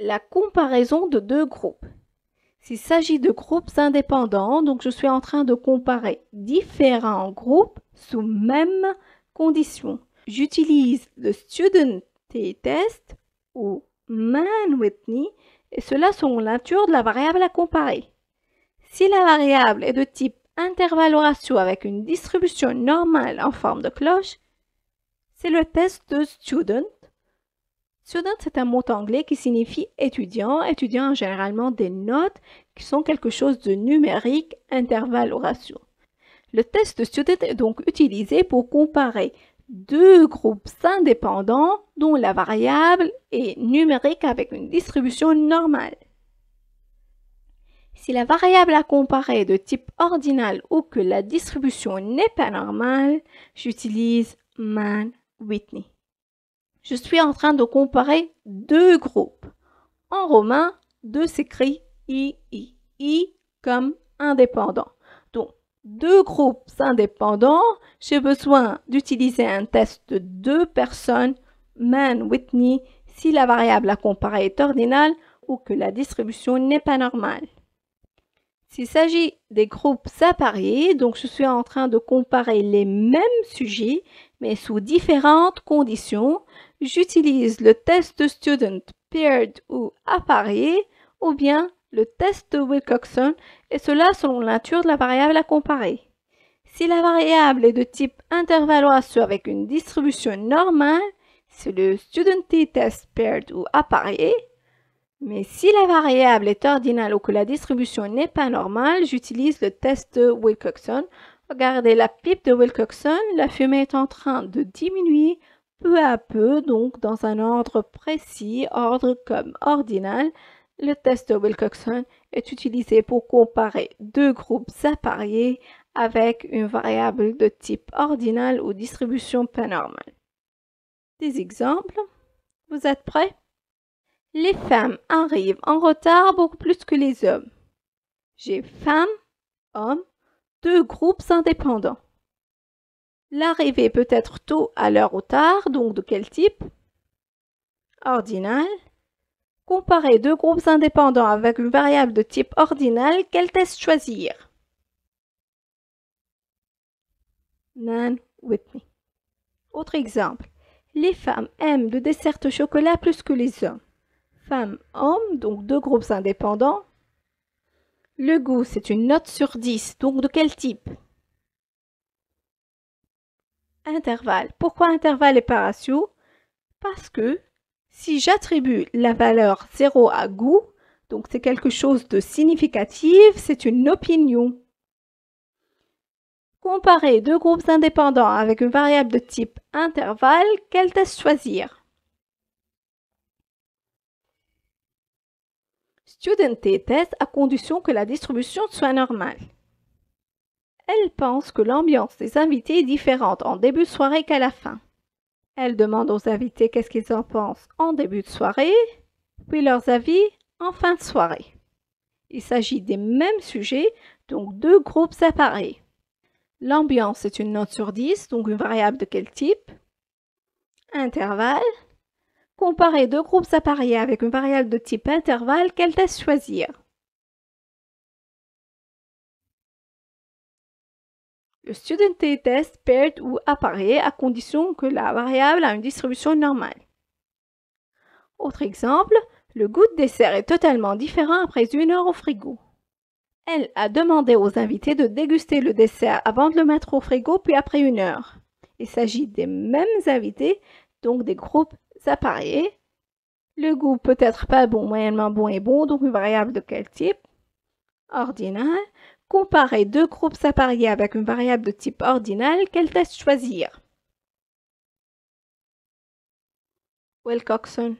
la comparaison de deux groupes. S'il s'agit de groupes indépendants, donc je suis en train de comparer différents groupes sous même conditions, J'utilise le student test ou man Whitney et cela selon la nature de la variable à comparer. Si la variable est de type intervalle ratio avec une distribution normale en forme de cloche, c'est le test de student Student, c'est un mot anglais qui signifie étudiant, étudiant généralement des notes qui sont quelque chose de numérique, intervalle ou ratio. Le test student est donc utilisé pour comparer deux groupes indépendants dont la variable est numérique avec une distribution normale. Si la variable à comparer est de type ordinal ou que la distribution n'est pas normale, j'utilise Mann-Whitney. Je suis en train de comparer deux groupes. En romain, deux s'écrit I, I, I comme indépendant. Donc, deux groupes indépendants, j'ai besoin d'utiliser un test de deux personnes, man, whitney si la variable à comparer est ordinale ou que la distribution n'est pas normale. S'il s'agit des groupes appareillés, donc je suis en train de comparer les mêmes sujets, mais sous différentes conditions, j'utilise le test Student Paired ou appareillé ou bien le test de Wilcoxon et cela selon la nature de la variable à comparer. Si la variable est de type intervalle avec une distribution normale, c'est le Student T Test Paired ou appareillé mais si la variable est ordinale ou que la distribution n'est pas normale, j'utilise le test de Wilcoxon. Regardez la pipe de Wilcoxon, la fumée est en train de diminuer peu à peu, donc dans un ordre précis, ordre comme ordinal. Le test de Wilcoxon est utilisé pour comparer deux groupes appariés avec une variable de type ordinal ou distribution pas normale. Des exemples Vous êtes prêts les femmes arrivent en retard beaucoup plus que les hommes. J'ai femmes, hommes, deux groupes indépendants. L'arrivée peut être tôt à l'heure ou tard, donc de quel type Ordinal. Comparer deux groupes indépendants avec une variable de type ordinal, quel test choisir None with me. Autre exemple. Les femmes aiment le dessert au chocolat plus que les hommes femmes-hommes, donc deux groupes indépendants. Le goût, c'est une note sur 10, donc de quel type Intervalle. Pourquoi intervalle et pas ratio Parce que si j'attribue la valeur 0 à goût, donc c'est quelque chose de significatif, c'est une opinion. Comparer deux groupes indépendants avec une variable de type intervalle, quel test choisir Student T à condition que la distribution soit normale. Elle pense que l'ambiance des invités est différente en début de soirée qu'à la fin. Elle demande aux invités qu'est-ce qu'ils en pensent en début de soirée, puis leurs avis en fin de soirée. Il s'agit des mêmes sujets, donc deux groupes séparés. L'ambiance est une note sur 10, donc une variable de quel type Intervalle, Comparer deux groupes appariés avec une variable de type intervalle, quelle test choisir Le student test perd ou apparaît à condition que la variable a une distribution normale. Autre exemple, le goût de dessert est totalement différent après une heure au frigo. Elle a demandé aux invités de déguster le dessert avant de le mettre au frigo puis après une heure. Il s'agit des mêmes invités, donc des groupes appareils. Le goût peut-être pas bon, moyennement bon et bon, donc une variable de quel type Ordinal. Comparer deux groupes s'appariés avec une variable de type ordinal, quel test choisir Wilcoxon.